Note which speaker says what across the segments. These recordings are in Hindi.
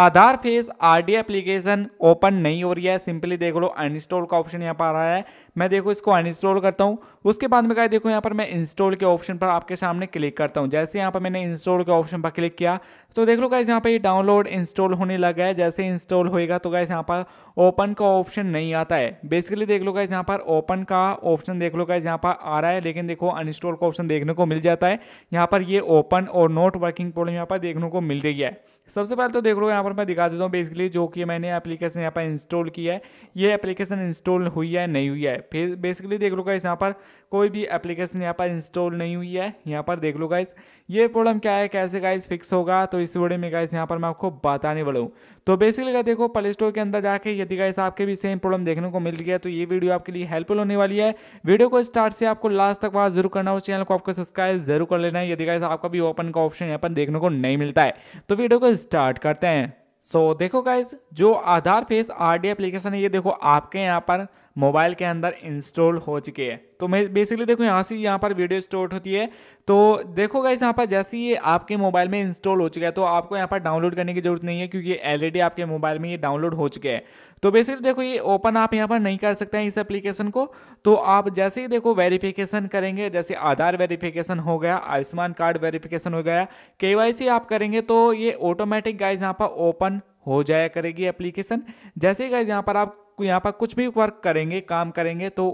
Speaker 1: आधार फेस आरडी एप्लीकेशन ओपन नहीं हो रही है सिंपली देख लो अनइंस्टॉल का ऑप्शन यहाँ पर आ रहा है मैं देखो इसको अनइंस्टॉल करता हूँ उसके बाद में क्या देखो यहाँ पर मैं इंस्टॉल के ऑप्शन पर आपके सामने क्लिक करता हूँ जैसे यहाँ पर मैंने इंस्टॉल के ऑप्शन पर क्लिक किया तो देख लो गाइस यहाँ पर ये डाउनलोड इंस्टॉल होने लगा है जैसे इंस्टॉल होएगा तो गाइस यहाँ पर ओपन का ऑप्शन नहीं आता है बेसिकली देख लो गाइस यहाँ पर ओपन का ऑप्शन देख लो गाइस यहाँ पर आ रहा है लेकिन देखो अनस्टॉल का ऑप्शन देखने को मिल जाता है यहाँ पर ये ओपन और नॉट वर्किंग प्रॉब्लम यहाँ पर देखने को मिल रही है सबसे पहले तो देख लो यहाँ यहाँ पर मैं दिखा देता हूँ बेसिकली जो कि मैंने एप्लीकेशन यहाँ पर इंस्टॉल किया है ये एप्लीकेशन इंस्टॉल हुई है नहीं हुई है फिर बेसिकली देख लो गाइस यहाँ पर कोई भी एप्लीकेशन यहाँ पर इंस्टॉल नहीं हुई है यहाँ पर देख लो गाइस ये प्रॉब्लम क्या है कैसे गाइस फिक्स होगा तो इस वीडियो में गाइस यहाँ पर मैं आपको बताने वाला हूँ तो बेसिकली देखो प्ले स्टोर के अंदर जाके यदि गाइस आपके भी सेम प्रॉब्लम देखने को मिल गया तो ये वीडियो आपके लिए हेल्पफुल होने वाली है वीडियो को स्टार्ट से आपको लास्ट तक वहाँ जरूर करना हो चैनल को आपको सब्सक्राइब जरूर कर लेना है यदि गाइस आपका भी ओपन का ऑप्शन यहाँ पर देखने को नहीं मिलता है तो वीडियो को स्टार्ट करते हैं सो so, देखो गाइज जो Aadhaar face R D application है ये देखो आपके यहाँ पर मोबाइल के अंदर इंस्टॉल हो चुके हैं तो मैं बेसिकली देखो यहाँ से यहाँ पर वीडियो स्टोर होती है तो देखो गाइस यहाँ पर जैसे ही आपके मोबाइल में इंस्टॉल हो चुका है तो आपको यहाँ पर डाउनलोड करने की जरूरत नहीं है क्योंकि ऑलरेडी आपके मोबाइल में ये डाउनलोड हो चुके हैं तो बेसिकली देखो ये ओपन आप यहाँ पर नहीं कर सकते हैं इस एप्लीकेशन को तो आप जैसे ही देखो वेरीफिकेशन करेंगे जैसे आधार वेरीफिकेशन हो गया आयुष्मान कार्ड वेरीफिकेशन हो गया के आप करेंगे तो ये ऑटोमेटिक गाइज यहाँ पर ओपन हो जाया करेगी एप्लीकेशन जैसे ही गाइज यहाँ पर आप यहाँ पर कुछ भी वर्क करेंगे काम करेंगे तो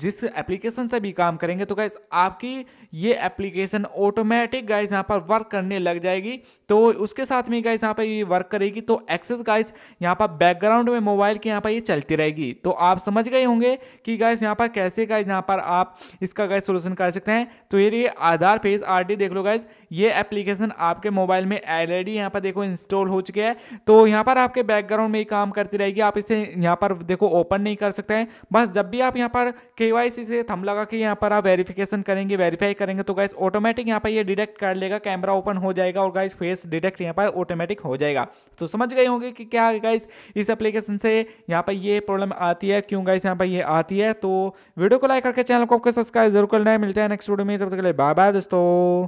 Speaker 1: जिस एप्लीकेशन से भी काम करेंगे तो गैस आपकी ये एप्लीकेशन ऑटोमेटिक गाइज यहाँ पर वर्क करने लग जाएगी तो उसके साथ में गाइज यहाँ पर ये वर्क करेगी तो एक्सेस गाइज यहाँ पर बैकग्राउंड में मोबाइल के यहाँ पर ये चलती रहेगी तो आप समझ गए होंगे कि गाइज यहाँ पर कैसे गाइज यहाँ पर आप इसका गाइज सोल्यूशन कर सकते हैं तो ये आधार फेस आर देख लो गाइज ये एप्लीकेशन आपके मोबाइल में ऑलरेडी यहाँ पर देखो इंस्टॉल हो चुके हैं तो यहाँ पर आपके बैकग्राउंड में काम करती रहेगी आप इसे यहाँ पर देखो ओपन नहीं कर सकते हैं बस जब भी आप यहाँ पर के से थम लगा के यहाँ पर आप वेरिफिकेशन करेंगे वेरीफाई करेंगे तो गाइस ऑटोमेटिक यहाँ पर ये डिटेक्ट कर लेगा कैमरा ओपन हो जाएगा और गाइस फेस डिटेक्ट यहाँ पर ऑटोमेटिक हो जाएगा तो समझ गए होंगे कि क्या गाइस इस एप्लीकेशन से यहाँ पर ये प्रॉब्लम आती है क्यों गाइस यहाँ पर ये आती है तो वीडियो को लाइक करके चैनल को आपको सब्सक्राइब जरूर करना है मिलता है नेक्स्ट वीडियो में सबसे पहले बाय बाय दोस्तों